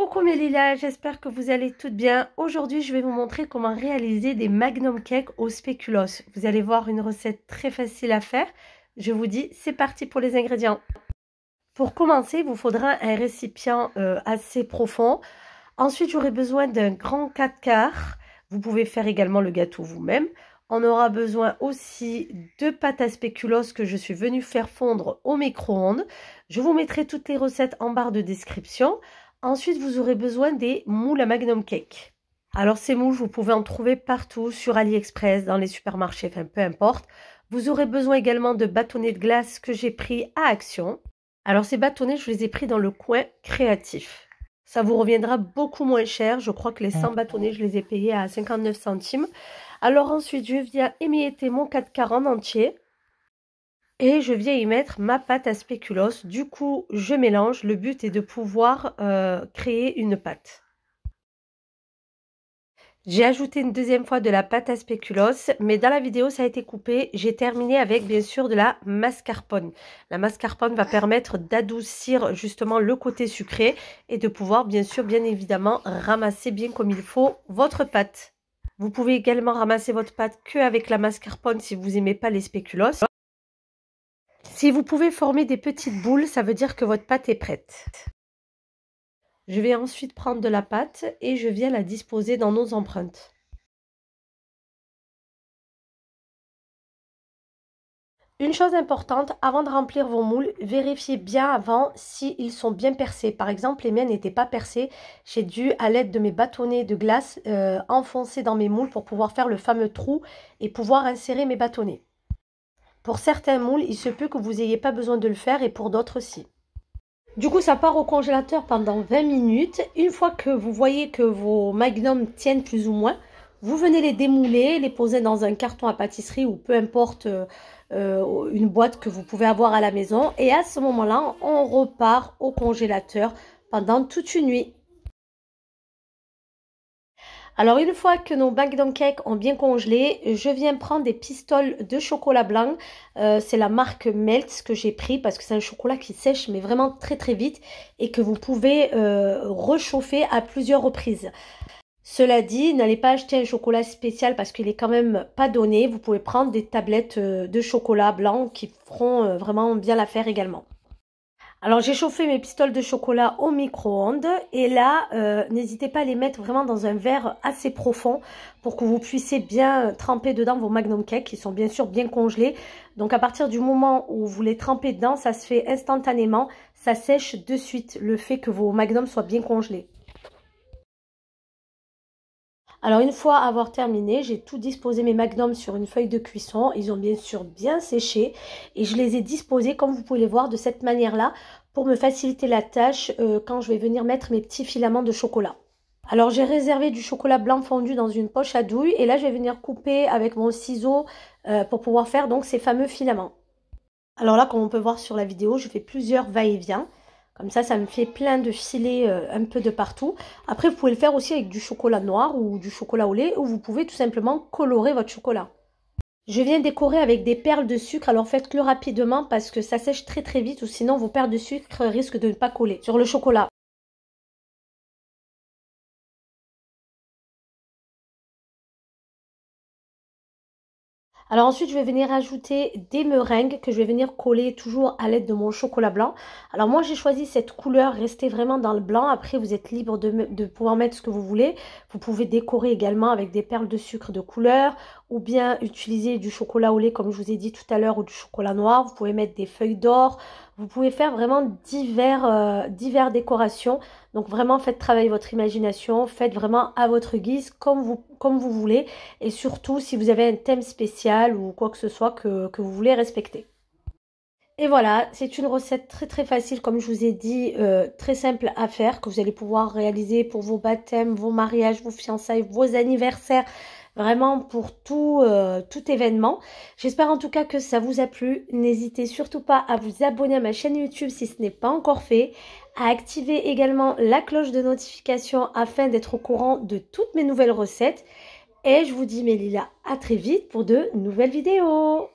Coucou mes lilas, j'espère que vous allez toutes bien. Aujourd'hui, je vais vous montrer comment réaliser des magnum cakes au spéculoos. Vous allez voir une recette très facile à faire. Je vous dis, c'est parti pour les ingrédients. Pour commencer, vous faudra un récipient euh, assez profond. Ensuite, j'aurai besoin d'un grand 4 quarts. Vous pouvez faire également le gâteau vous-même. On aura besoin aussi de pâte à spéculoos que je suis venue faire fondre au micro-ondes. Je vous mettrai toutes les recettes en barre de description. Ensuite, vous aurez besoin des moules à magnum cake. Alors ces moules, vous pouvez en trouver partout, sur AliExpress, dans les supermarchés, enfin peu importe. Vous aurez besoin également de bâtonnets de glace que j'ai pris à Action. Alors ces bâtonnets, je les ai pris dans le coin créatif. Ça vous reviendra beaucoup moins cher. Je crois que les 100 ah. bâtonnets, je les ai payés à 59 centimes. Alors ensuite, je viens émietter mon 440 entier et je viens y mettre ma pâte à spéculos. Du coup, je mélange. Le but est de pouvoir euh, créer une pâte. J'ai ajouté une deuxième fois de la pâte à spéculos, mais dans la vidéo, ça a été coupé. J'ai terminé avec, bien sûr, de la mascarpone. La mascarpone va permettre d'adoucir justement le côté sucré et de pouvoir, bien sûr, bien évidemment, ramasser bien comme il faut votre pâte. Vous pouvez également ramasser votre pâte que avec la mascarpone si vous n'aimez pas les spéculoos. Si vous pouvez former des petites boules, ça veut dire que votre pâte est prête. Je vais ensuite prendre de la pâte et je viens la disposer dans nos empreintes. Une chose importante, avant de remplir vos moules, vérifiez bien avant s'ils sont bien percés. Par exemple, les miens n'étaient pas percés. J'ai dû, à l'aide de mes bâtonnets de glace, euh, enfoncer dans mes moules pour pouvoir faire le fameux trou et pouvoir insérer mes bâtonnets. Pour certains moules, il se peut que vous n'ayez pas besoin de le faire et pour d'autres si. Du coup, ça part au congélateur pendant 20 minutes. Une fois que vous voyez que vos magnums tiennent plus ou moins, vous venez les démouler, les poser dans un carton à pâtisserie ou peu importe euh, euh, une boîte que vous pouvez avoir à la maison. Et à ce moment-là, on repart au congélateur pendant toute une nuit. Alors une fois que nos d'un cake ont bien congelé, je viens prendre des pistoles de chocolat blanc. Euh, c'est la marque Melt que j'ai pris parce que c'est un chocolat qui sèche mais vraiment très très vite et que vous pouvez euh, rechauffer réchauffer à plusieurs reprises. Cela dit, n'allez pas acheter un chocolat spécial parce qu'il est quand même pas donné. Vous pouvez prendre des tablettes euh, de chocolat blanc qui feront vraiment bien l'affaire également. Alors j'ai chauffé mes pistoles de chocolat au micro-ondes et là, euh, n'hésitez pas à les mettre vraiment dans un verre assez profond pour que vous puissiez bien tremper dedans vos magnum cakes qui sont bien sûr bien congelés. Donc à partir du moment où vous les trempez dedans, ça se fait instantanément, ça sèche de suite le fait que vos magnums soient bien congelés. Alors une fois avoir terminé, j'ai tout disposé mes magnums sur une feuille de cuisson. Ils ont bien sûr bien séché et je les ai disposés comme vous pouvez le voir de cette manière-là pour me faciliter la tâche euh, quand je vais venir mettre mes petits filaments de chocolat. Alors j'ai réservé du chocolat blanc fondu dans une poche à douille et là je vais venir couper avec mon ciseau euh, pour pouvoir faire donc ces fameux filaments. Alors là comme on peut voir sur la vidéo, je fais plusieurs va-et-vient. Comme ça, ça me fait plein de filets euh, un peu de partout. Après, vous pouvez le faire aussi avec du chocolat noir ou du chocolat au lait, ou vous pouvez tout simplement colorer votre chocolat. Je viens décorer avec des perles de sucre, alors faites-le rapidement parce que ça sèche très très vite ou sinon vos perles de sucre risquent de ne pas coller sur le chocolat. Alors ensuite, je vais venir ajouter des meringues que je vais venir coller toujours à l'aide de mon chocolat blanc. Alors moi, j'ai choisi cette couleur, restez vraiment dans le blanc. Après, vous êtes libre de, de pouvoir mettre ce que vous voulez. Vous pouvez décorer également avec des perles de sucre de couleur ou bien utiliser du chocolat au lait comme je vous ai dit tout à l'heure ou du chocolat noir. Vous pouvez mettre des feuilles d'or, vous pouvez faire vraiment divers, euh, divers décorations. Donc vraiment faites travailler votre imagination, faites vraiment à votre guise comme vous, comme vous voulez. Et surtout si vous avez un thème spécial ou quoi que ce soit que, vous voulez respecter. Et voilà, c'est une recette très très facile, comme je vous ai dit, euh, très simple à faire, que vous allez pouvoir réaliser pour vos baptêmes, vos mariages, vos fiançailles, vos anniversaires, vraiment pour tout, euh, tout événement. J'espère en tout cas que ça vous a plu. N'hésitez surtout pas à vous abonner à ma chaîne YouTube si ce n'est pas encore fait, à activer également la cloche de notification afin d'être au courant de toutes mes nouvelles recettes. Et je vous dis, Mélila, à très vite pour de nouvelles vidéos